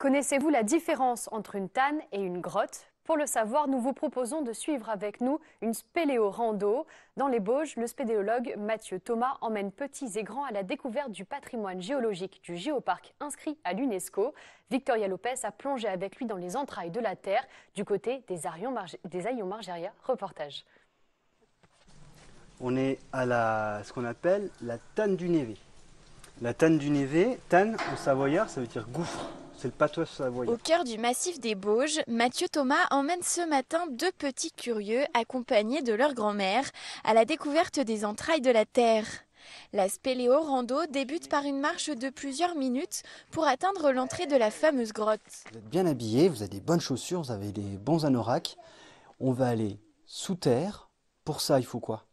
Connaissez-vous la différence entre une tanne et une grotte Pour le savoir, nous vous proposons de suivre avec nous une spéléo-rando. Dans les Bauges, le spéléologue Mathieu Thomas emmène petits et grands à la découverte du patrimoine géologique du géoparc inscrit à l'UNESCO. Victoria Lopez a plongé avec lui dans les entrailles de la Terre du côté des Aillons Reportage. On est à la, ce qu'on appelle la tanne du Névé. La tanne du Névé, tanne en savoyard, ça veut dire gouffre. Au cœur du massif des Bauges, Mathieu Thomas emmène ce matin deux petits curieux accompagnés de leur grand-mère à la découverte des entrailles de la terre. La spéléo rando débute par une marche de plusieurs minutes pour atteindre l'entrée de la fameuse grotte. Vous êtes bien habillés, vous avez des bonnes chaussures, vous avez des bons anoraks. On va aller sous terre. Pour ça, il faut quoi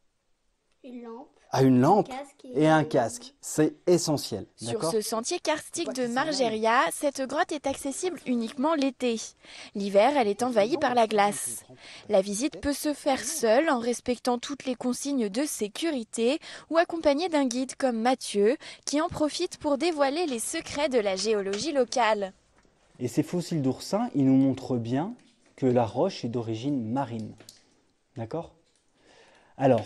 Une lampe à une lampe et un casque. C'est essentiel. Sur ce sentier karstique de Margeria, cette grotte est accessible uniquement l'été. L'hiver, elle est envahie par la glace. La visite peut se faire seule en respectant toutes les consignes de sécurité ou accompagnée d'un guide comme Mathieu qui en profite pour dévoiler les secrets de la géologie locale. Et ces fossiles d'oursins, ils nous montrent bien que la roche est d'origine marine. D'accord Alors,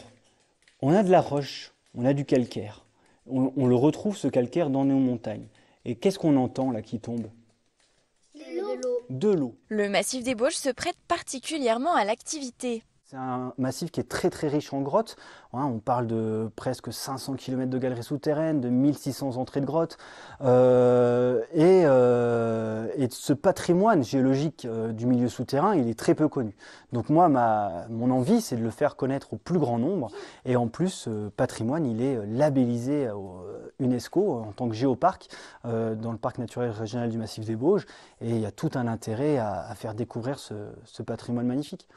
on a de la roche, on a du calcaire. On, le retrouve, ce calcaire, dans nos montagnes. Et qu'est-ce qu'on entend là qui tombe De l'eau. Le massif des Bauges se prête particulièrement à l'activité. C'est un massif qui est très très riche en grottes. Hein, on parle de presque 500 km de galeries souterraines, de 1600 entrées de grottes. Euh, et euh, et ce patrimoine géologique euh, du milieu souterrain, il est très peu connu. Donc moi, ma, mon envie, c'est de le faire connaître au plus grand nombre. Et en plus, ce patrimoine, il est euh, labellisé euh, UNESCO en tant que géoparc dans le parc naturel régional du Massif des Bauges. Et il y a tout un intérêt à, faire découvrir ce, ce patrimoine magnifique.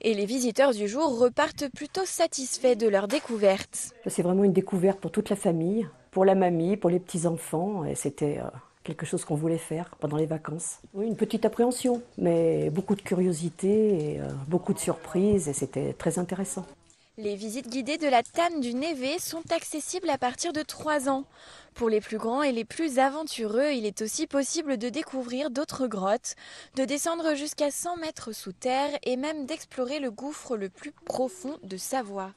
Et les visiteurs du jour repartent plutôt satisfaits de leur découverte. C'est vraiment une découverte pour toute la famille, pour la mamie, pour les petits-enfants. Et c'était quelque chose qu'on voulait faire pendant les vacances. Oui, une petite appréhension, mais beaucoup de curiosité et euh, beaucoup de surprises et c'était très intéressant. Les visites guidées de la Tame du Névé sont accessibles à partir de 3 ans. Pour les plus grands et les plus aventureux, il est aussi possible de découvrir d'autres grottes, de descendre jusqu'à 100 mètres sous terre et même d'explorer le gouffre le plus profond de Savoie.